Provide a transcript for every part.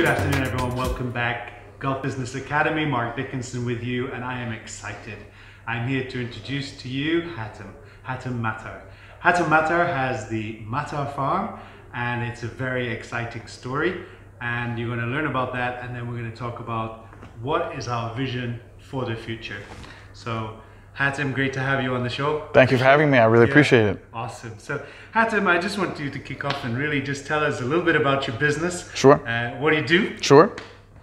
Good afternoon, everyone. Welcome back. Golf Business Academy, Mark Dickinson with you, and I am excited. I'm here to introduce to you Hatem, Hatem Matar. Hatem Matar has the Matar Farm, and it's a very exciting story. And you're going to learn about that, and then we're going to talk about what is our vision for the future. So Hatem, great to have you on the show. Thank you for having me. I really yeah. appreciate it. Awesome. So, Hatem, I just want you to kick off and really just tell us a little bit about your business. Sure. Uh, what do you do? Sure.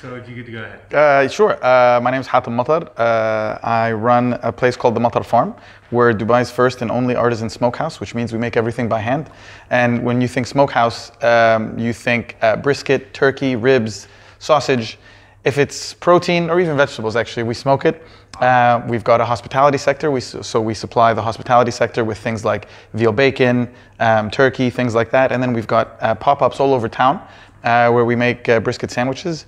So, if you could go ahead. Uh, sure. Uh, my name is Hatem Matar. Uh, I run a place called the Matar Farm. We're Dubai's first and only artisan smokehouse, which means we make everything by hand. And when you think smokehouse, um, you think uh, brisket, turkey, ribs, sausage. If it's protein or even vegetables, actually, we smoke it uh, we've got a hospitality sector, we, so we supply the hospitality sector with things like veal bacon, um, turkey, things like that. And then we've got uh, pop-ups all over town uh, where we make uh, brisket sandwiches.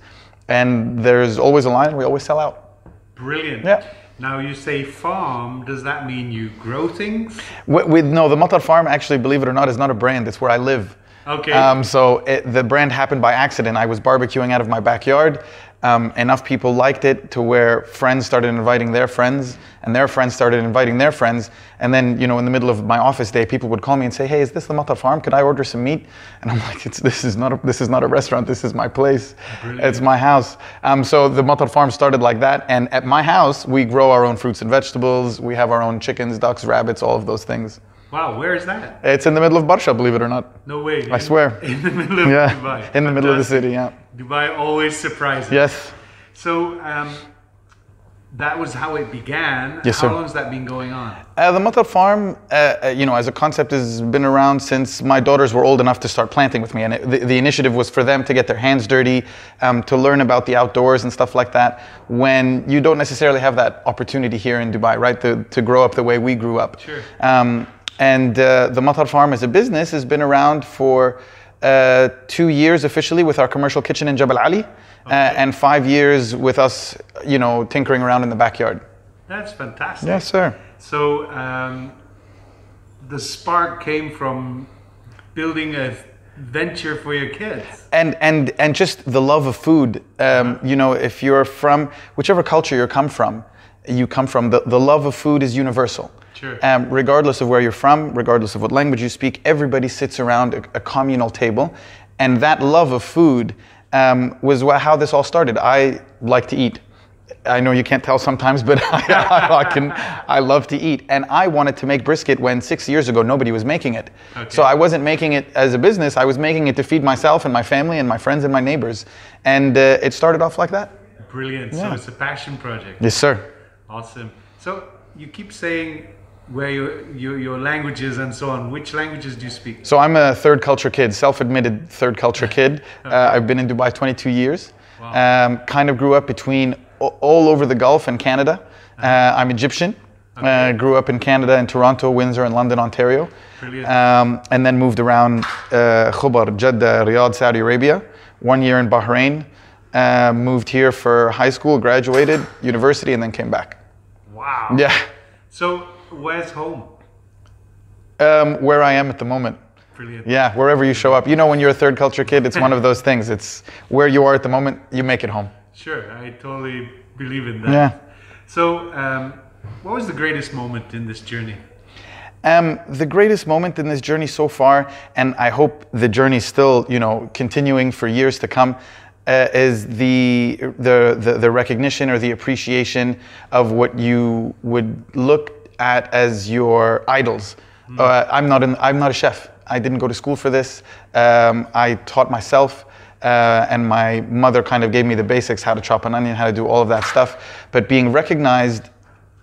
And there's always a line, we always sell out. Brilliant. Yeah. Now you say farm, does that mean you grow things? With, no, the Matar Farm actually, believe it or not, is not a brand, it's where I live. Okay. Um, so it, the brand happened by accident. I was barbecuing out of my backyard um, enough people liked it to where friends started inviting their friends and their friends started inviting their friends and then you know in the middle of my office day people would call me and say hey is this the Mata farm could I order some meat and I'm like this is not a, this is not a restaurant this is my place Brilliant. it's my house um, so the Mata farm started like that and at my house we grow our own fruits and vegetables we have our own chickens ducks rabbits all of those things Wow, where is that? It's in the middle of Barsha, believe it or not. No way. I in, swear. In the middle of yeah, Dubai. In the Fantastic. middle of the city, yeah. Dubai always surprises. Yes. So um, that was how it began. Yes, how sir. long has that been going on? Uh, the mother Farm, uh, uh, you know, as a concept, has been around since my daughters were old enough to start planting with me. And it, the, the, initiative was for them to get their hands dirty, um, to learn about the outdoors and stuff like that, when you don't necessarily have that opportunity here in Dubai, right? To, to grow up the way we grew up. Sure. Um, and uh, the Matar Farm as a business has been around for uh, two years officially with our commercial kitchen in Jabal Ali, uh, okay. and five years with us, you know, tinkering around in the backyard. That's fantastic. Yes, sir. So um, the spark came from building a venture for your kids and and and just the love of food um, uh-huh. you know if you're from whichever culture you come from you come from the, the love of food is universal Sure. Um, regardless of where you're from, regardless of what language you speak, everybody sits around a, a communal table. And that love of food um, was wh- how this all started. I like to eat. I know you can't tell sometimes, but I, I, I, can. I love to eat, and I wanted to make brisket when six years ago nobody was making it. Okay. So I wasn't making it as a business. I was making it to feed myself and my family and my friends and my neighbors, and uh, it started off like that. Brilliant. Yeah. So it's a passion project. Yes, sir. Awesome. So you keep saying where your, your, your languages and so on. Which languages do you speak? So I'm a third culture kid, self-admitted third culture kid. uh, I've been in Dubai 22 years. Wow. Um, kind of grew up between all over the Gulf and Canada. Uh-huh. Uh, I'm Egyptian. Okay. Uh, grew up in Canada, in Toronto, Windsor, and London, Ontario. Um, and then moved around uh, Khobar, Jeddah, Riyadh, Saudi Arabia. One year in Bahrain. Uh, moved here for high school, graduated, university, and then came back. Wow. Yeah. So Where's home? Um, where I am at the moment. Brilliant. Yeah, wherever you show up. You know, when you're a third culture kid, it's one of those things. It's where you are at the moment, you make it home. Sure, I totally believe in that. Yeah. So, um, what was the greatest moment in this journey? Um, the greatest moment in this journey so far, and I hope the journey still, you know, continuing for years to come, uh, is the, the the the recognition or the appreciation of what you would look at as your idols. Mm. Uh, I'm, not an, I'm not a chef. I didn't go to school for this. Um, I taught myself. Uh, and my mother kind of gave me the basics how to chop an onion, how to do all of that stuff. But being recognized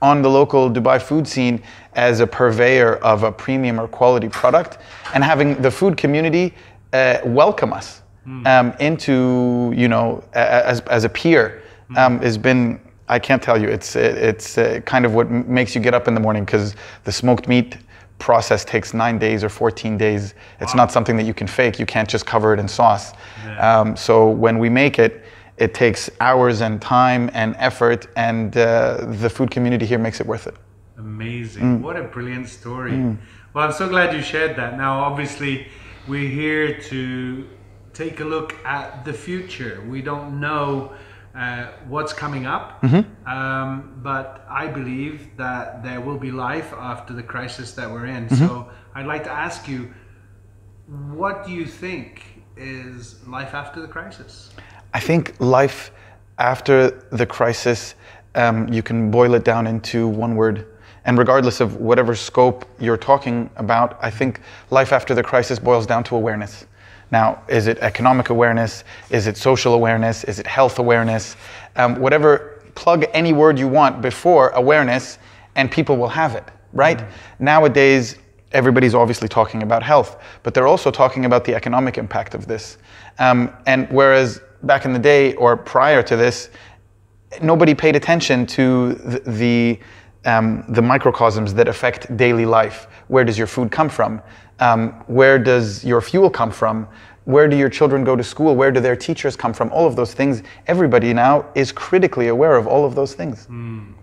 on the local Dubai food scene as a purveyor of a premium or quality product and having the food community uh, welcome us mm. um, into, you know, as, as a peer mm. um, has been I can't tell you. It's it, it's uh, kind of what makes you get up in the morning because the smoked meat process takes nine days or 14 days. It's wow. not something that you can fake. You can't just cover it in sauce. Yeah. Um, so when we make it, it takes hours and time and effort, and uh, the food community here makes it worth it. Amazing. Mm. What a brilliant story. Mm. Well, I'm so glad you shared that. Now, obviously, we're here to take a look at the future. We don't know uh, what's coming up. Mm-hmm. Um, but I believe that there will be life after the crisis that we're in. Mm-hmm. So I'd like to ask you, what do you think is life after the crisis? I think life after the crisis, um, you can boil it down into one word. And regardless of whatever scope you're talking about, I think life after the crisis boils down to awareness. Now, is it economic awareness? Is it social awareness? Is it health awareness? Um, whatever, plug any word you want before awareness, and people will have it, right? Mm-hmm. Nowadays, everybody's obviously talking about health, but they're also talking about the economic impact of this. Um, and whereas back in the day or prior to this, nobody paid attention to the, the, um, the microcosms that affect daily life. Where does your food come from? Um, where does your fuel come from? Where do your children go to school? Where do their teachers come from? All of those things. Everybody now is critically aware of all of those things. Mm.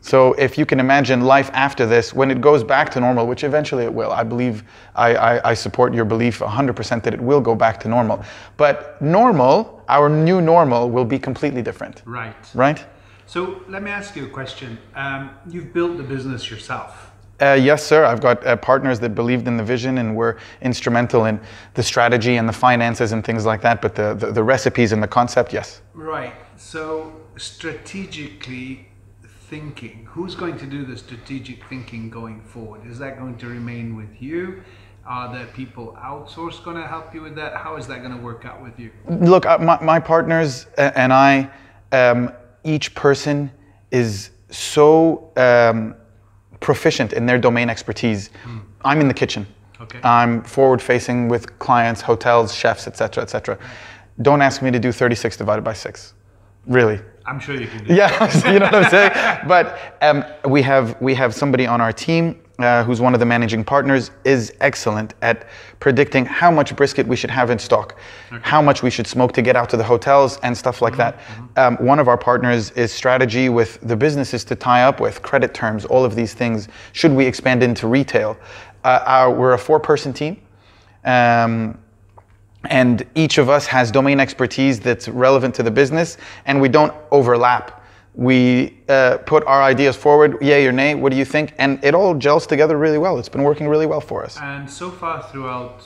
So if you can imagine life after this, when it goes back to normal, which eventually it will, I believe, I, I, I, support your belief 100% that it will go back to normal. But normal, our new normal, will be completely different. Right. Right? So let me ask you a question. Um, you've built the business yourself. Uh, yes, sir. I've got uh, partners that believed in the vision and were instrumental in the strategy and the finances and things like that. But the, the, the recipes and the concept, yes. Right. So, strategically thinking, who's going to do the strategic thinking going forward? Is that going to remain with you? Are there people outsourced going to help you with that? How is that going to work out with you? Look, uh, my, my partners uh, and I, um, each person is so. Um, proficient in their domain expertise. Mm. I'm in the kitchen. Okay. I'm forward facing with clients, hotels, chefs, etc., etc. Don't ask me to do 36 divided by 6. Really. I'm sure you can do. Yeah, you know what I'm saying. but um, we have we have somebody on our team uh, who's one of the managing partners, is excellent at predicting how much brisket we should have in stock, okay. how much we should smoke to get out to the hotels and stuff like mm-hmm. that. Mm-hmm. Um, one of our partners is strategy with the businesses to tie up with, credit terms, all of these things. Should we expand into retail? Uh, our, we're a four person team. Um, and each of us has domain expertise that's relevant to the business, and we don't overlap we uh, put our ideas forward, yay or nay, what do you think? And it all gels together really well. It's been working really well for us. And so far throughout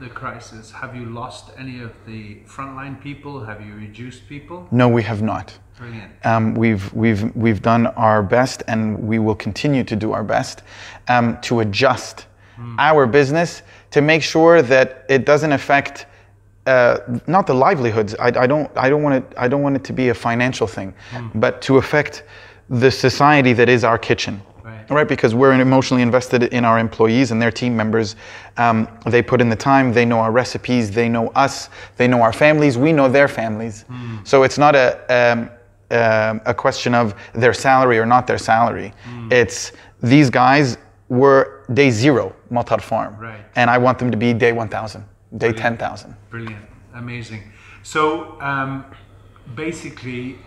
the crisis, have you lost any of the frontline people? Have you reduced people? No, we have not. Brilliant. Um, we've, we've, we've done our best and we will continue to do our best um, to adjust mm. our business to make sure that it doesn't affect uh, not the livelihoods. I, I, don't. I don't want it. I don't want it to be a financial thing, mm. but to affect the society that is our kitchen, right? right? Because we're emotionally invested in our employees and their team members. Um, they put in the time. They know our recipes. They know us. They know our families. We know their families. Mm. So it's not a um, uh, a question of their salary or not their salary. Mm. It's these guys were day zero Maltar Farm, right. and I want them to be day one thousand. Day 10,000. Brilliant. Amazing. So um, basically,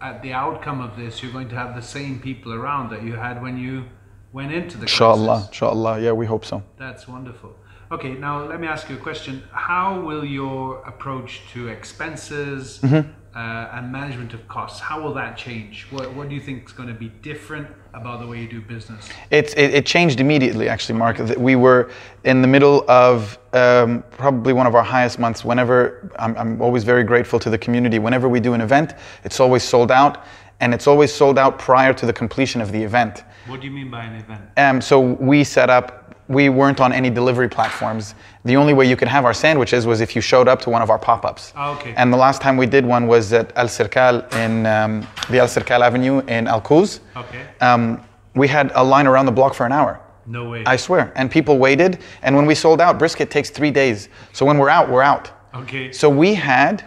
at the outcome of this, you're going to have the same people around that you had when you went into the Inshallah, inshallah. Yeah, we hope so. That's wonderful. Okay, now let me ask you a question. How will your approach to expenses, mm-hmm uh, and management of costs. How will that change? What, what do you think is going to be different about the way you do business? It, it, it changed immediately, actually, Mark. We were in the middle of um, probably one of our highest months. Whenever I'm, I'm always very grateful to the community. Whenever we do an event, it's always sold out, and it's always sold out prior to the completion of the event. What do you mean by an event? Um, so we set up we weren't on any delivery platforms. The only way you could have our sandwiches was if you showed up to one of our pop-ups. Oh, okay. And the last time we did one was at Al Circal in um, the Al Circal Avenue in Al Kuz. Okay. Um, we had a line around the block for an hour. No way. I swear. And people waited. And when we sold out, brisket takes three days. So when we're out, we're out. Okay. So we had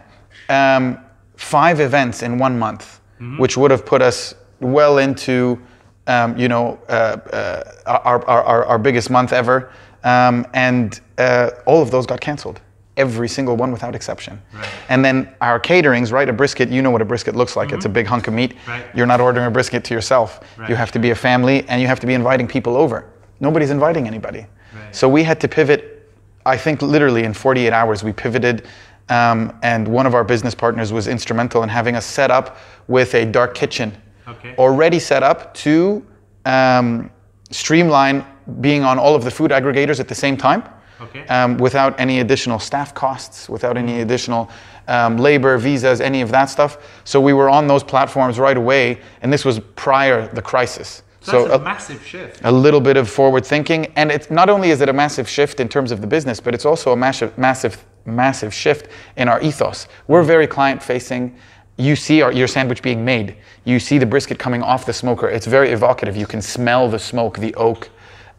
um, five events in one month, mm-hmm. which would have put us well into um, you know, uh, uh, our, our, our, biggest month ever. Um, and uh, all of those got canceled every single one without exception. Right. And then our caterings, right? A brisket, you know what a brisket looks like. Mm-hmm. It's a mm-hmm. big hunk of meat. Right. You're not ordering a brisket to yourself. Right. You have to be a family and you have to be inviting people over. Nobody's inviting anybody. So we had to pivot, I think literally in 48 hours, we pivoted. Um, and one of our business partners was instrumental in having us set up with a dark kitchen okay. already set up to um, streamline being on all of the food aggregators at the same time. Okay. Um, without any additional staff costs, without any additional um, labor, visas, any of that stuff. So we were on those platforms right away, and this was prior the crisis. So, a, a, massive shift. A little bit of forward thinking, and it's not only is it a massive shift in terms of the business, but it's also a massive, massive, massive shift in our ethos. We're very client facing you see your sandwich being made. You see the brisket coming off the smoker. It's very evocative. You can smell the smoke, the oak.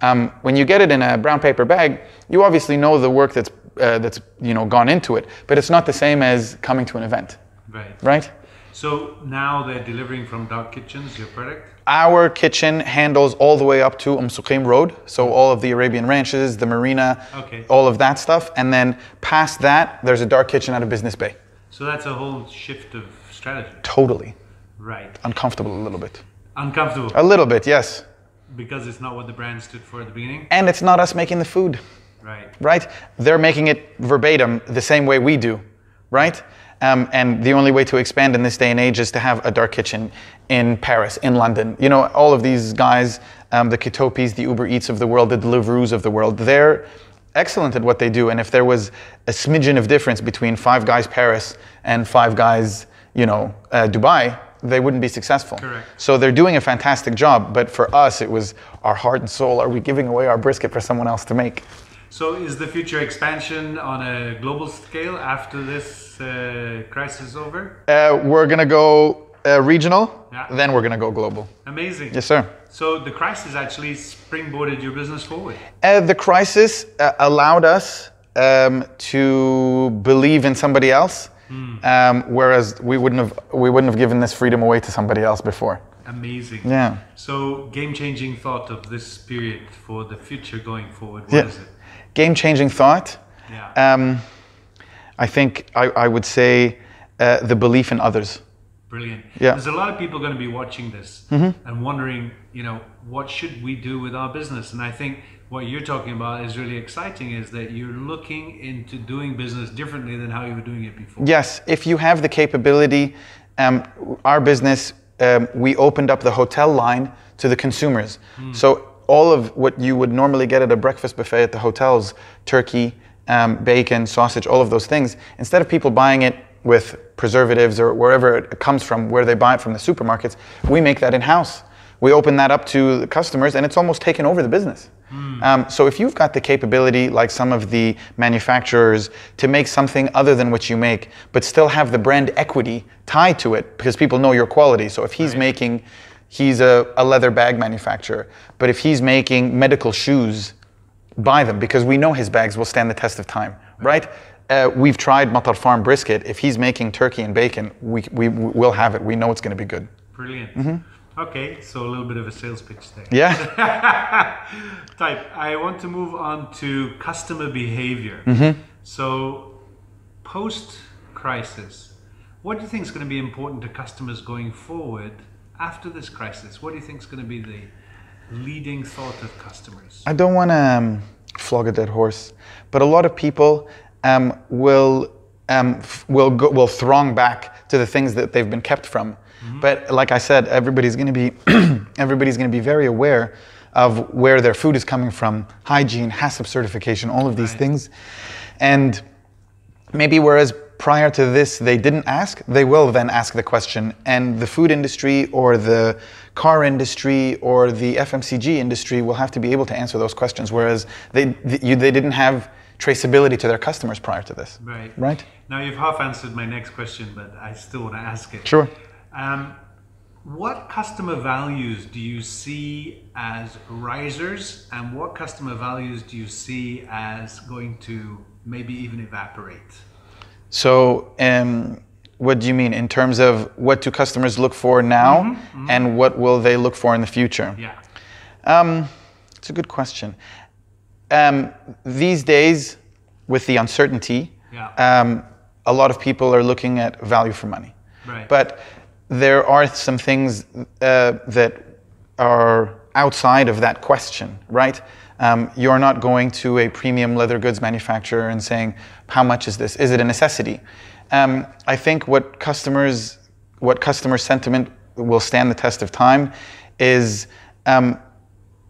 Um, when you get it in a brown paper bag, you obviously know the work that's uh, that's you know gone into it, but it's not the same as coming to an event. Right. Right. So now they're delivering from dark kitchens your product? Our kitchen handles all the way up to Umm Road. So all of the Arabian ranches, the marina, okay. all of that stuff. And then past that, there's a dark kitchen out of Business Bay. So that's a whole shift of strategy. Totally. Right. Uncomfortable a little bit. Uncomfortable. A little bit, yes. Because it's not what the brand stood for at the beginning. And it's not us making the food. Right. Right? They're making it verbatim the same way we do, right? Um, and the only way to expand in this day and age is to have a dark kitchen in Paris, in London. You know, all of these guys, um, the Kitopis, the Uber Eats of the world, the Deliveroos of the world, they're excellent at what they do. And if there was a smidgen of difference between Five Guys Paris and Five Guys you know, uh, Dubai, they wouldn't be successful. Correct. So they're doing a fantastic job, but for us, it was our heart and soul. Are we giving away our brisket for someone else to make? So is the future expansion on a global scale after this uh, crisis over? Uh, we're gonna go uh, regional, yeah. then we're gonna go global. Amazing. Yes, sir. So the crisis actually springboarded your business forward. Uh, the crisis uh, allowed us um, to believe in somebody else Mm. Um, whereas we wouldn't have we wouldn't have given this freedom away to somebody else before. Amazing. Yeah. So game changing thought of this period for the future going forward. What yeah. is it? Game changing thought. Yeah. Um, I think I, I would say uh, the belief in others. Brilliant. Yeah. There's a lot of people going to be watching this mm-hmm. and wondering, you know, what should we do with our business? And I think what you're talking about is really exciting is that you're looking into doing business differently than how you were doing it before. Yes, if you have the capability, um, our business, um, we opened up the hotel line to the consumers. Mm. So all of what you would normally get at a breakfast buffet at the hotels, turkey, um, bacon, sausage, all of those things, instead of people buying it with preservatives or wherever it comes from, where they buy it from the supermarkets, we make that in house. We open that up to the customers and it's almost taken over the business. Mm. Um, so if you've got the capability, like some of the manufacturers, to make something other than what you make, but still have the brand equity tied to it because people know your quality. So if he's right. making, he's a, a leather bag manufacturer, but if he's making medical shoes, buy them because we know his bags will stand the test of time, right? uh, we've tried Matar Farm brisket. If he's making turkey and bacon, we, we will have it. We know it's going to be good. Brilliant. Mm-hmm. Okay, so a little bit of a sales pitch there. Yeah. Type. I want to move on to customer behavior. Mm-hmm. So, post crisis, what do you think is going to be important to customers going forward after this crisis? What do you think is going to be the leading thought of customers? I don't want to um, flog a dead horse, but a lot of people um, will um, will go, will throng back to the things that they've been kept from. Mm-hmm. But like I said, everybody's going to be everybody's going to be very aware of where their food is coming from, hygiene, HACCP certification, all of these right. things, and maybe whereas prior to this they didn't ask, they will then ask the question. And the food industry or the car industry or the FMCG industry will have to be able to answer those questions, whereas they, they, you, they didn't have traceability to their customers prior to this. Right. Right. Now you've half answered my next question, but I still want to ask it. Sure. Um, what customer values do you see as risers, and what customer values do you see as going to maybe even evaporate? So, um, what do you mean in terms of what do customers look for now, mm-hmm, mm-hmm. and what will they look for in the future? Yeah. Um, it's a good question um, these days, with the uncertainty, yeah. um, a lot of people are looking at value for money. Right. But there are some things uh, that are outside of that question, right? Um, you're not going to a premium leather goods manufacturer and saying, how much is this? Is it a necessity? Um, I think what customers, what customer sentiment will stand the test of time is um,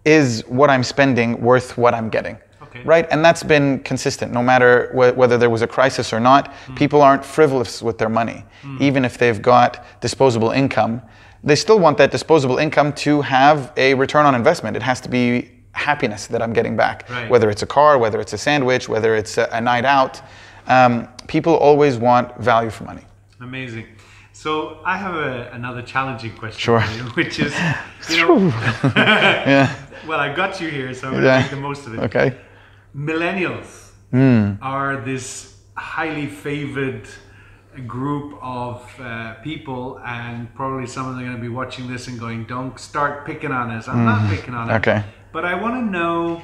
is what I'm spending worth what I'm getting? Okay. Right? And that's been consistent no matter wh- whether there was a crisis or not. Mm. People aren't frivolous with their money. Mm. Even if they've got disposable income, they still want that disposable income to have a return on investment. It has to be happiness that I'm getting back, right. whether it's a car, whether it's a sandwich, whether it's a, a night out. Um, people always want value for money. Amazing. So I have a, another challenging question sure. for you, which is, you know, well, I got you here, so I'm going to yeah. make the most of it. Okay. Millennials mm. are this highly favored group of uh, people, and probably some of them are going to be watching this and going, "Don't start picking on us." I'm mm. not hmm. picking on them. Okay. But I want to know,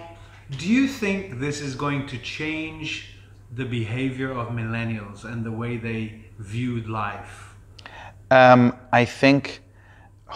do you think this is going to change the behavior of millennials and the way they viewed life? Um, I think,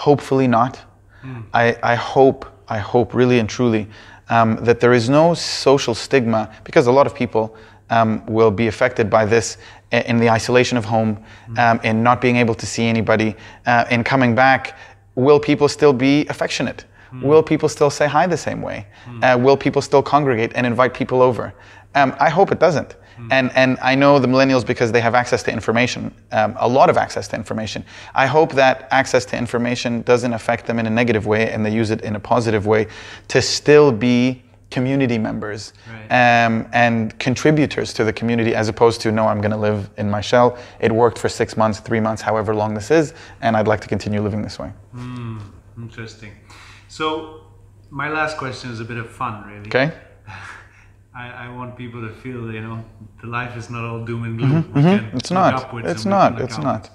hopefully not. Hmm. I, I hope, I hope really and truly um, that there is no social stigma because a lot of people um, will be affected by this in the isolation of home, hmm. um, and in not being able to see anybody, uh, in coming back. Will people still be affectionate? Mm. Will people still say hi the same way? Hmm. Uh, will people still congregate and invite people over? Um, I hope it doesn't. Mm. And, and I know the millennials because they have access to information, um, a lot of access to information. I hope that access to information doesn't affect them in a negative way and they use it in a positive way to still be community members right. um, and contributors to the community as opposed to no i'm going to live in my shell it worked for six months three months however long this is and i'd like to continue living this way mm, interesting so my last question is a bit of fun really okay I, I, want people to feel, you know, the life is not all doom and gloom. Mm-hmm. Mm-hmm. It's not. It's not. It's not.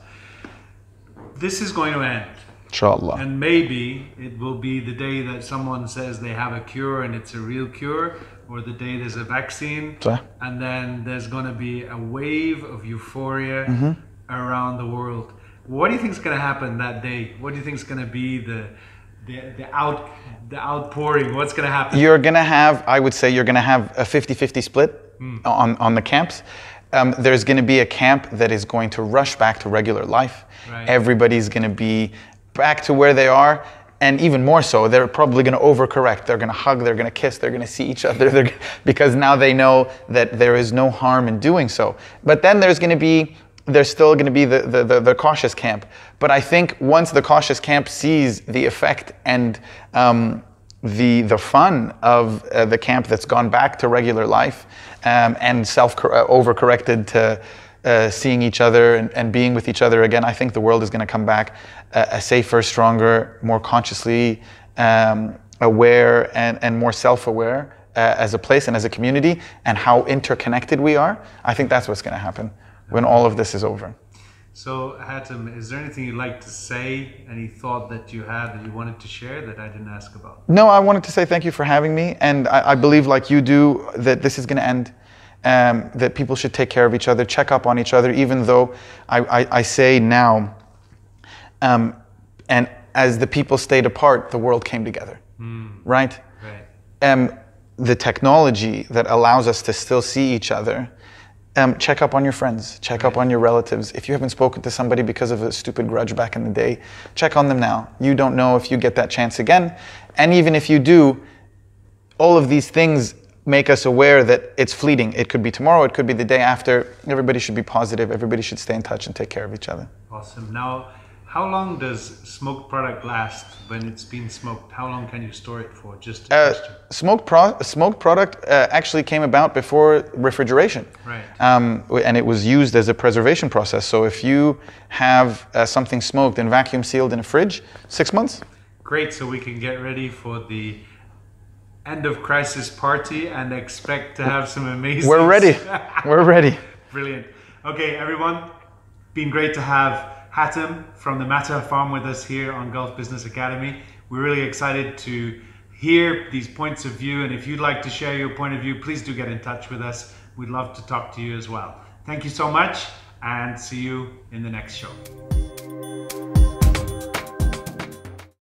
This is going to end. Inshallah. And maybe it will be the day that someone says they have a cure and it's a real cure, or the day there's a vaccine. And then there's going to be a wave of euphoria mm-hmm. around the world. What do you think is going to happen that day? What do you think is going to be the the, the out the outpouring? What's going to happen? You're going to have, I would say, you're going to have a 50 50 split mm. on, on the camps. Um, there's going to be a camp that is going to rush back to regular life. Right. Everybody's going to be back to where they are. And even more so, they're probably going to overcorrect. They're going to hug, they're going to kiss, they're going to see each other They're because now they know that there is no harm in doing so. But then there's going to be there's still going to be the, the, the, the, cautious camp. But I think once the cautious camp sees the effect and um, the, the fun of uh, the camp that's gone back to regular life um, and self uh, overcorrected to uh, seeing each other and, and, being with each other again, I think the world is going to come back a, uh, a safer, stronger, more consciously um, aware and, and more self aware. Uh, as a place and as a community, and how interconnected we are, I think that's what's going to happen when all of this is over. So, Hatem, is there anything you'd like to say? Any thought that you had that you wanted to share that I didn't ask about? No, I wanted to say thank you for having me. And I, I believe, like you do, that this is going to end. Um, that people should take care of each other, check up on each other, even though I, I, I say now, um, and as the people stayed apart, the world came together. Mm. Right? Right. Um, the technology that allows us to still see each other um, check up on your friends, check up on your relatives. If you haven't spoken to somebody because of a stupid grudge back in the day, check on them now. You don't know if you get that chance again. And even if you do, all of these things make us aware that it's fleeting. It could be tomorrow, it could be the day after. Everybody should be positive, everybody should stay in touch and take care of each other. Awesome. Now, how long does smoked product last when it's been smoked? How long can you store it for? Just uh, smoked, pro- smoked product uh, actually came about before refrigeration, right? Um, and it was used as a preservation process. So if you have uh, something smoked and vacuum sealed in a fridge, six months. Great. So we can get ready for the end of crisis party and expect to have some amazing. We're ready. We're ready. Brilliant. Okay, everyone. Been great to have. Hatem from the Matter Farm with us here on Golf Business Academy. We're really excited to hear these points of view, and if you'd like to share your point of view, please do get in touch with us. We'd love to talk to you as well. Thank you so much, and see you in the next show.